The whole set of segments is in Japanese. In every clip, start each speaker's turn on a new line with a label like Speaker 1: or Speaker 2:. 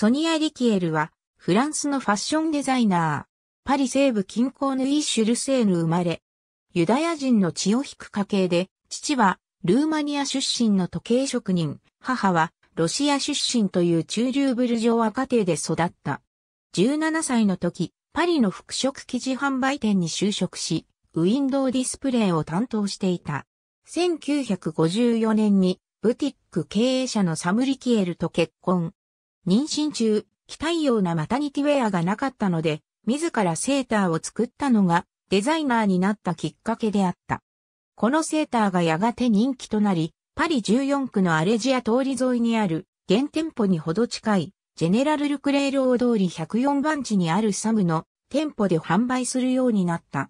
Speaker 1: ソニア・リキエルは、フランスのファッションデザイナー、パリ西部近郊のイーシュルセーヌ生まれ、ユダヤ人の血を引く家系で、父はルーマニア出身の時計職人、母はロシア出身という中流ブルジョワ家庭で育った。17歳の時、パリの服飾生地販売店に就職し、ウィンドウディスプレイを担当していた。1954年にブティック経営者のサムリキエルと結婚。妊娠中、期待用なマタニティウェアがなかったので、自らセーターを作ったのがデザイナーになったきっかけであった。このセーターがやがて人気となり、パリ14区のアレジア通り沿いにある、現店舗にほど近い、ジェネラル・ルクレール大通り104番地にあるサムの店舗で販売するようになった。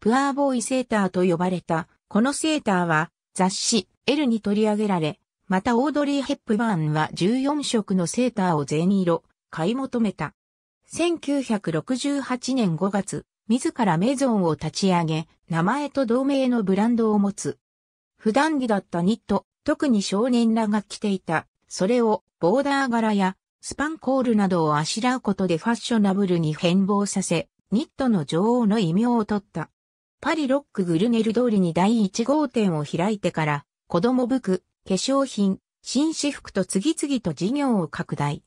Speaker 1: プアーボーイセーターと呼ばれた、このセーターは雑誌、L に取り上げられ、またオードリー・ヘップバーンは14色のセーターを全色、買い求めた。1968年5月、自らメゾンを立ち上げ、名前と同名のブランドを持つ。普段着だったニット、特に少年らが着ていた、それをボーダー柄やスパンコールなどをあしらうことでファッショナブルに変貌させ、ニットの女王の異名を取った。パリロックグルネル通りに第1号店を開いてから、子供服、化粧品、紳士服と次々と事業を拡大。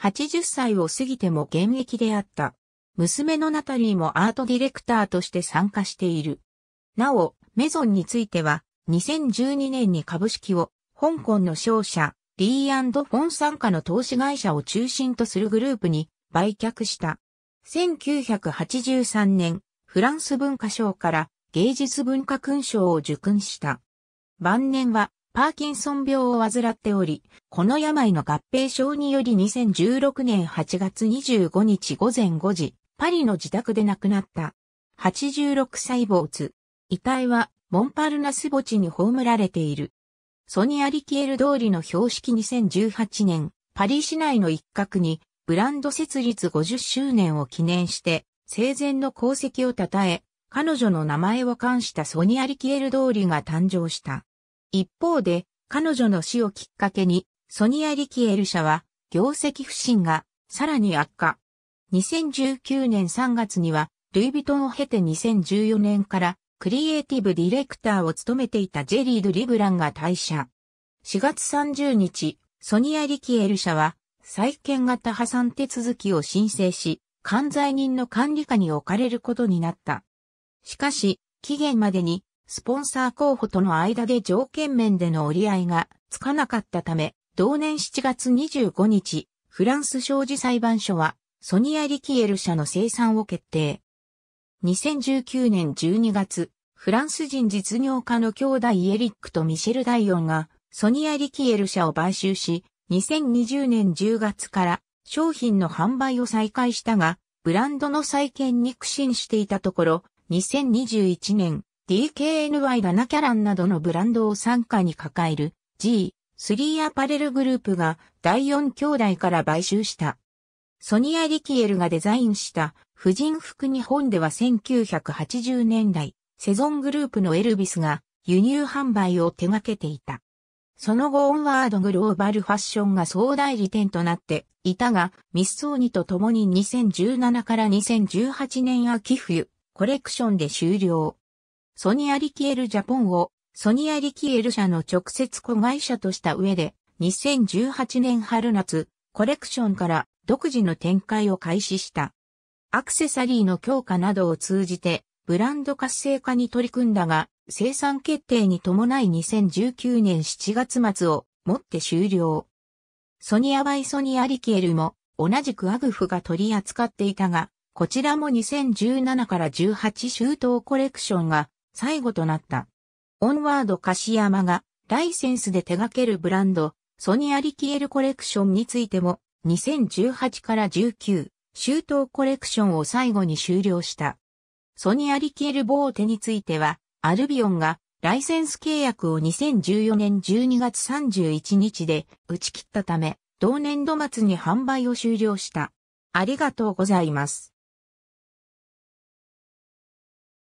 Speaker 1: 80歳を過ぎても現役であった。娘のナタリーもアートディレクターとして参加している。なお、メゾンについては、2012年に株式を、香港の商社、リーフォン参加の投資会社を中心とするグループに売却した。1983年、フランス文化賞から芸術文化勲章を受勲した。晩年はパーキンソン病を患っており、この病の合併症により2016年8月25日午前5時、パリの自宅で亡くなった。86歳主。遺体は、モンパルナス墓地に葬られている。ソニアリキエル通りの標識2018年、パリ市内の一角に、ブランド設立50周年を記念して、生前の功績を称え、彼女の名前を冠したソニアリキエル通りが誕生した。一方で、彼女の死をきっかけに、ソニア・リキエル社は、業績不振が、さらに悪化。2019年3月には、ルイ・ヴィトンを経て2014年から、クリエイティブディレクターを務めていたジェリード・リブランが退社。4月30日、ソニア・リキエル社は、債権型破産手続きを申請し、管財人の管理下に置かれることになった。しかし、期限までにスポンサー候補との間で条件面での折り合いがつかなかったため、同年7月25日、フランス商事裁判所は、ソニア・リキエル社の生産を決定。2019年12月、フランス人実業家の兄弟エリックとミシェル・ダイオンが、ソニア・リキエル社を買収し、2020年10月から商品の販売を再開したが、ブランドの再建に苦心していたところ、2021年 DKNY7 キャランなどのブランドを傘下に抱える G3 アパレルグループが第4兄弟から買収した。ソニア・リキエルがデザインした婦人服日本では1980年代、セゾングループのエルビスが輸入販売を手掛けていた。その後オンワードグローバルファッションが総代理店となっていたが、ミスソーニと共に2017から2018年秋冬コレクションで終了。ソニアリキエルジャポンをソニアリキエル社の直接子会社とした上で2018年春夏コレクションから独自の展開を開始した。アクセサリーの強化などを通じてブランド活性化に取り組んだが生産決定に伴い2019年7月末をもって終了。ソニアバイソニアリキエルも同じくアグフが取り扱っていたが、こちらも2017から18周到コレクションが最後となった。オンワード柏山がライセンスで手掛けるブランド、ソニアリキエルコレクションについても、2018から19、周到コレクションを最後に終了した。ソニアリキエルボーテについては、アルビオンがライセンス契約を2014年12月31日で打ち切ったため、同年度末に販売を終了した。ありがとうございます。